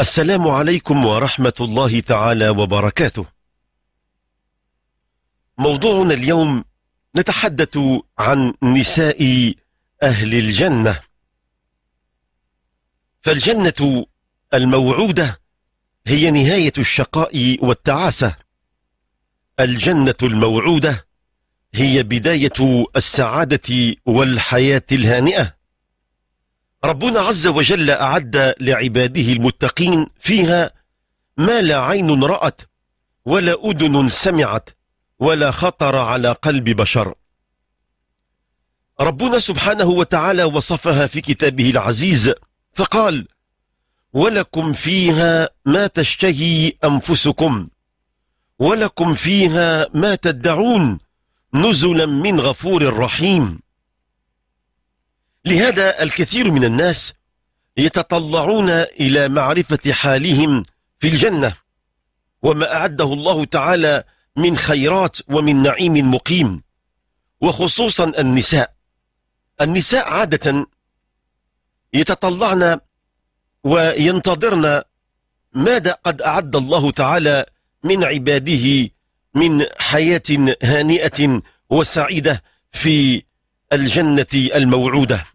السلام عليكم ورحمة الله تعالى وبركاته موضوعنا اليوم نتحدث عن نساء أهل الجنة فالجنة الموعودة هي نهاية الشقاء والتعاسة الجنة الموعودة هي بداية السعادة والحياة الهانئة ربنا عز وجل أعد لعباده المتقين فيها ما لا عين رأت ولا أذن سمعت ولا خطر على قلب بشر ربنا سبحانه وتعالى وصفها في كتابه العزيز فقال ولكم فيها ما تشتهي أنفسكم ولكم فيها ما تدعون نزلا من غفور رحيم لهذا الكثير من الناس يتطلعون إلى معرفة حالهم في الجنة وما أعده الله تعالى من خيرات ومن نعيم مقيم وخصوصا النساء النساء عادة يتطلعن وينتظرن ماذا قد أعد الله تعالى من عباده من حياة هانئة وسعيدة في الجنة الموعودة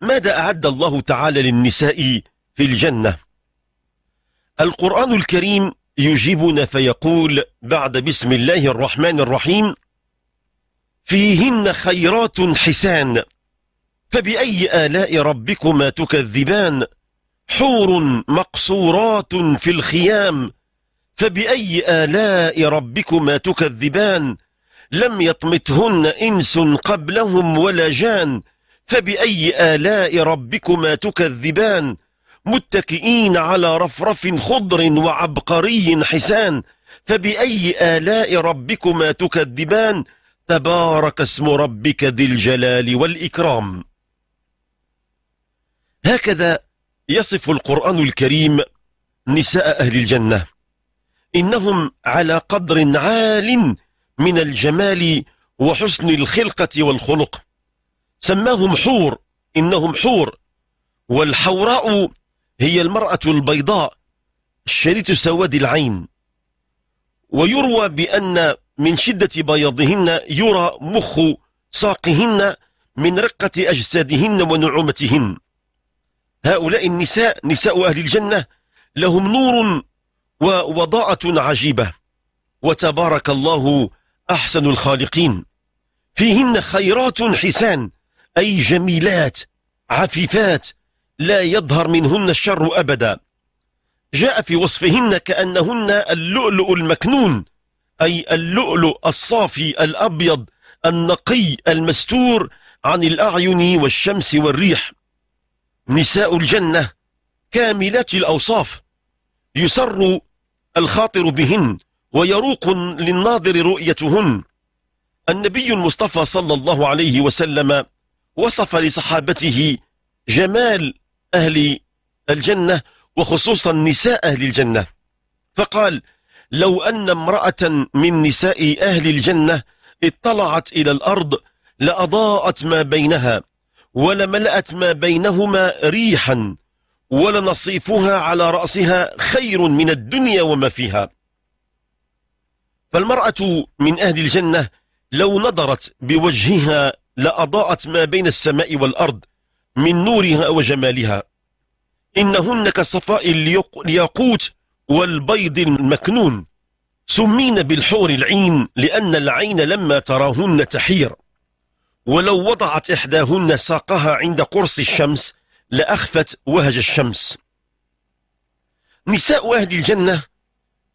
ماذا أعد الله تعالى للنساء في الجنة؟ القرآن الكريم يجيبنا فيقول بعد بسم الله الرحمن الرحيم فيهن خيرات حسان فبأي آلاء ربكما تكذبان حور مقصورات في الخيام فبأي آلاء ربكما تكذبان لم يطمثهن إنس قبلهم ولا جان فبأي آلاء ربكما تكذبان متكئين على رفرف خضر وعبقري حسان فبأي آلاء ربكما تكذبان تبارك اسم ربك ذي الجلال والإكرام هكذا يصف القرآن الكريم نساء أهل الجنة إنهم على قدر عال من الجمال وحسن الخلقة والخلق سماهم حور إنهم حور والحوراء هي المرأة البيضاء الشريط سواد العين ويروى بأن من شدة بياضهن يرى مخ ساقهن من رقة أجسادهن ونعومتهن هؤلاء النساء نساء أهل الجنة لهم نور ووضاءة عجيبة وتبارك الله أحسن الخالقين فيهن خيرات حسان أي جميلات عفيفات لا يظهر منهن الشر أبدا جاء في وصفهن كأنهن اللؤلؤ المكنون أي اللؤلؤ الصافي الأبيض النقي المستور عن الأعين والشمس والريح نساء الجنة كاملات الأوصاف يسر الخاطر بهن ويروق للناظر رؤيتهن النبي المصطفى صلى الله عليه وسلم وصف لصحابته جمال أهل الجنة وخصوصا نساء أهل الجنة فقال لو أن امرأة من نساء أهل الجنة اطلعت إلى الأرض لأضاءت ما بينها ولملأت ما بينهما ريحا ولنصيفها على رأسها خير من الدنيا وما فيها فالمرأة من أهل الجنة لو نظرت بوجهها لأضاءت ما بين السماء والأرض من نورها وجمالها إنهن كصفاء الياقوت والبيض المكنون سمين بالحور العين لأن العين لما تراهن تحير ولو وضعت إحداهن ساقها عند قرص الشمس لأخفت وهج الشمس نساء أهل الجنة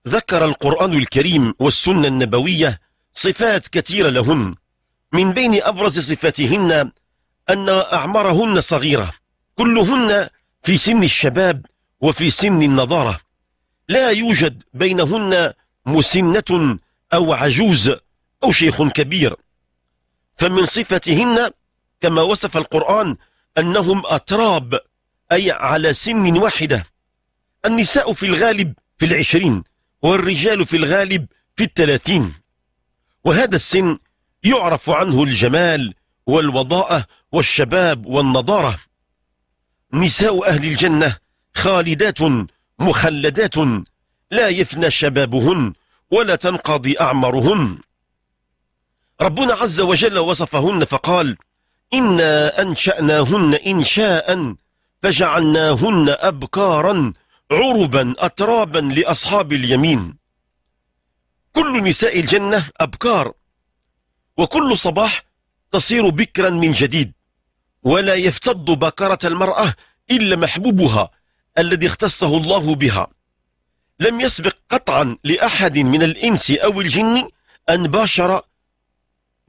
ذكر القرآن الكريم والسنة النبوية صفات كثيرة لهن من بين أبرز صفاتهن أن أعمارهن صغيرة كلهن في سن الشباب وفي سن النضارة لا يوجد بينهن مسنة أو عجوز أو شيخ كبير فمن صفتهن كما وصف القرآن أنهم أتراب أي على سن واحدة النساء في الغالب في العشرين والرجال في الغالب في الثلاثين وهذا السن يعرف عنه الجمال والوضاءة والشباب والنضارة نساء أهل الجنة خالدات مخلدات لا يفنى شبابهن ولا تنقضي أعمرهن ربنا عز وجل وصفهن فقال إنا أنشأناهن إنشاء فجعلناهن أبكارا عربا أترابا لأصحاب اليمين كل نساء الجنة أبكار وكل صباح تصير بكرا من جديد ولا يفتض بكرة المرأة إلا محبوبها الذي اختصه الله بها لم يسبق قطعا لأحد من الإنس أو الجن أن باشر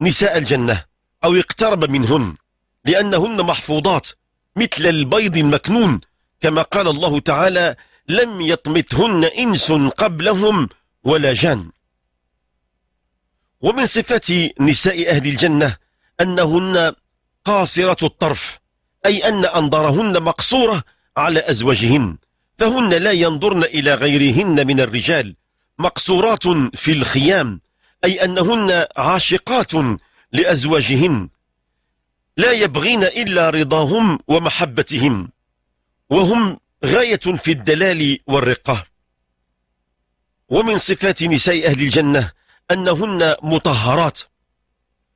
نساء الجنة أو اقترب منهن لأنهن محفوظات مثل البيض المكنون كما قال الله تعالى لم يطمثهن إنس قبلهم ولا جان ومن صفات نساء أهل الجنة أنهن قاصرة الطرف أي أن أنظرهن مقصورة على أزواجهن فهن لا ينظرن إلى غيرهن من الرجال مقصورات في الخيام أي أنهن عاشقات لأزواجهن لا يبغين إلا رضاهم ومحبتهم وهم غاية في الدلال والرقة ومن صفات نساء أهل الجنة أنهن مطهرات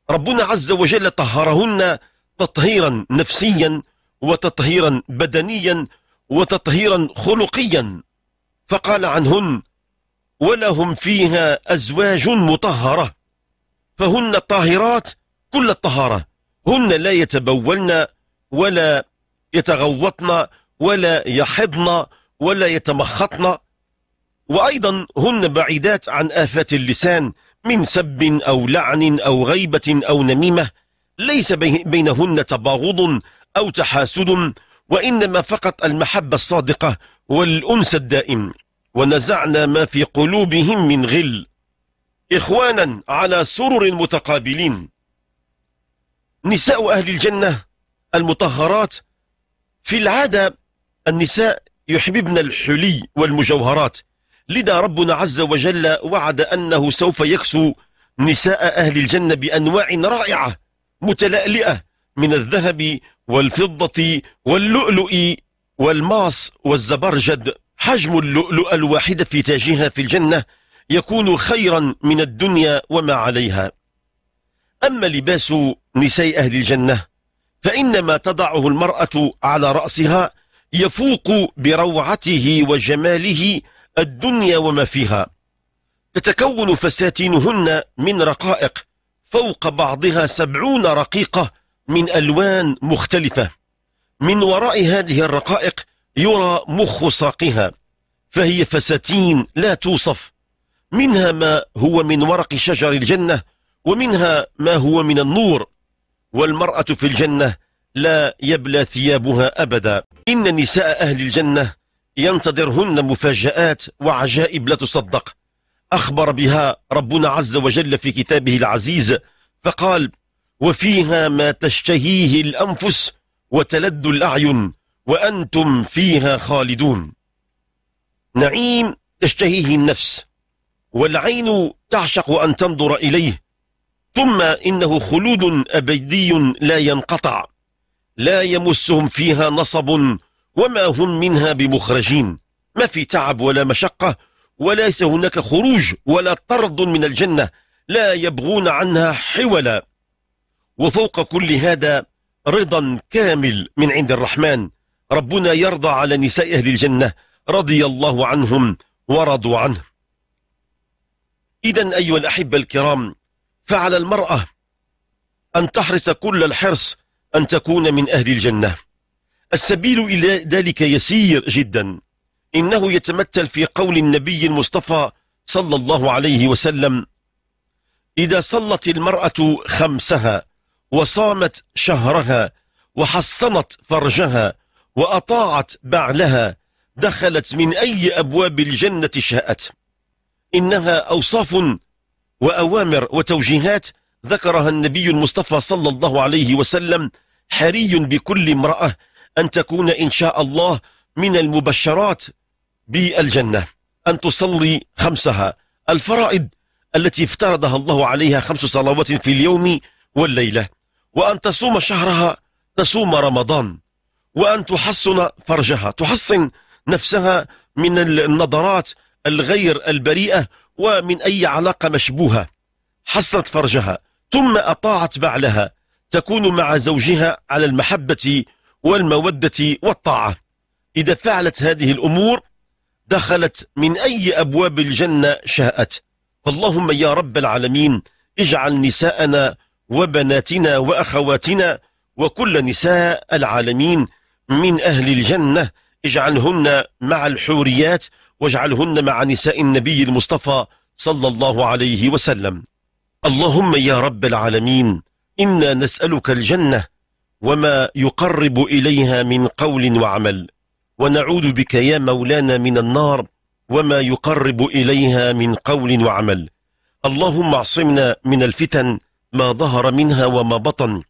ربنا عز وجل طهرهن تطهيرا نفسيا وتطهيرا بدنيا وتطهيرا خلقيا فقال عنهن ولهم فيها أزواج مطهرة فهن طاهرات كل الطهارة هن لا يتبولن ولا يتغوطن ولا يحضن ولا يتمخطن وأيضا هن بعيدات عن آفات اللسان من سب أو لعن أو غيبة أو نميمة ليس بينهن تباغض أو تحاسد وإنما فقط المحبة الصادقة والأنس الدائم ونزعنا ما في قلوبهم من غل إخوانا على سرر متقابلين نساء أهل الجنة المطهرات في العادة النساء يحببن الحلي والمجوهرات لذا ربنا عز وجل وعد أنه سوف يكسو نساء أهل الجنة بأنواع رائعة متلألئة من الذهب والفضة واللؤلؤ والماس والزبرجد حجم اللؤلؤ الواحدة في تاجها في الجنة يكون خيرا من الدنيا وما عليها أما لباس نساء أهل الجنة فإنما تضعه المرأة على رأسها يفوق بروعته وجماله الدنيا وما فيها تتكون فساتينهن من رقائق فوق بعضها سبعون رقيقة من ألوان مختلفة من وراء هذه الرقائق يرى مخ ساقها فهي فساتين لا توصف منها ما هو من ورق شجر الجنة ومنها ما هو من النور والمرأة في الجنة لا يبلى ثيابها أبدا إن نساء أهل الجنة ينتظرهن مفاجآت وعجائب لا تصدق أخبر بها ربنا عز وجل في كتابه العزيز فقال وفيها ما تشتهيه الأنفس وتلد الأعين وأنتم فيها خالدون نعيم تشتهيه النفس والعين تعشق أن تنظر إليه ثم إنه خلود أبدي لا ينقطع لا يمسهم فيها نصب وما هم منها بمخرجين ما في تعب ولا مشقة وليس هناك خروج ولا طرد من الجنة لا يبغون عنها حولا وفوق كل هذا رضا كامل من عند الرحمن ربنا يرضى على نساء أهل الجنة رضي الله عنهم ورضوا عنه إذا أيها الأحبة الكرام فعلى المرأة أن تحرص كل الحرص أن تكون من أهل الجنة السبيل إلى ذلك يسير جدا إنه يتمثل في قول النبي المصطفى صلى الله عليه وسلم إذا صلت المرأة خمسها وصامت شهرها وحصنت فرجها وأطاعت بعلها دخلت من أي أبواب الجنة شاءت إنها أوصاف وأوامر وتوجيهات ذكرها النبي المصطفى صلى الله عليه وسلم حري بكل امرأة أن تكون إن شاء الله من المبشرات بالجنة أن تصلي خمسها الفرائض التي افترضها الله عليها خمس صلوات في اليوم والليلة وأن تصوم شهرها تصوم رمضان وأن تحصن فرجها تحصن نفسها من النظرات الغير البريئة ومن أي علاقة مشبوهة حصنت فرجها ثم أطاعت بعلها تكون مع زوجها على المحبة والمودة والطاعة إذا فعلت هذه الأمور دخلت من أي أبواب الجنة شاءت اللهم يا رب العالمين اجعل نساءنا وبناتنا وأخواتنا وكل نساء العالمين من أهل الجنة اجعلهن مع الحوريات واجعلهن مع نساء النبي المصطفى صلى الله عليه وسلم اللهم يا رب العالمين إنا نسألك الجنة وما يقرب إليها من قول وعمل ونعوذ بك يا مولانا من النار وما يقرب إليها من قول وعمل اللهم اعصمنا من الفتن ما ظهر منها وما بطن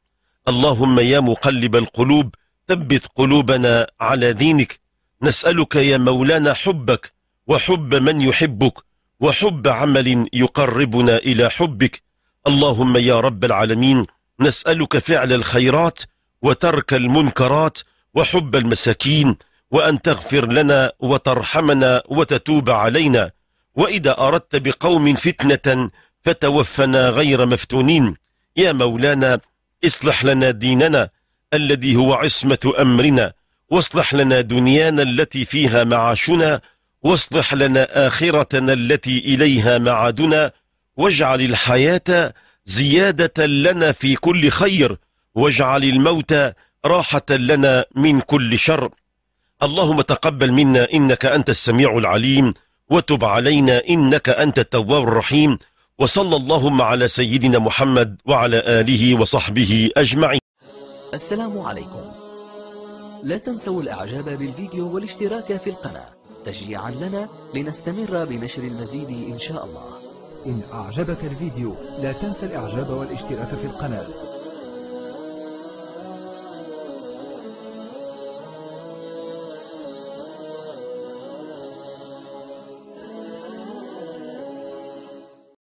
اللهم يا مقلب القلوب ثبت قلوبنا على دينك نسألك يا مولانا حبك وحب من يحبك وحب عمل يقربنا إلى حبك اللهم يا رب العالمين نسألك فعل الخيرات وترك المنكرات وحب المساكين وأن تغفر لنا وترحمنا وتتوب علينا وإذا أردت بقوم فتنة فتوفنا غير مفتونين يا مولانا اصلح لنا ديننا الذي هو عصمة أمرنا واصلح لنا دنيانا التي فيها معاشنا واصلح لنا آخرتنا التي إليها معادنا واجعل الحياة زيادة لنا في كل خير واجعل الموت راحة لنا من كل شر اللهم تقبل منا إنك أنت السميع العليم وتب علينا إنك أنت التواب الرحيم وصلى اللهم على سيدنا محمد وعلى آله وصحبه أجمعين السلام عليكم لا تنسوا الإعجاب بالفيديو والاشتراك في القناة تشجيعا لنا لنستمر بنشر المزيد إن شاء الله إن أعجبك الفيديو لا تنسى الإعجاب والاشتراك في القناة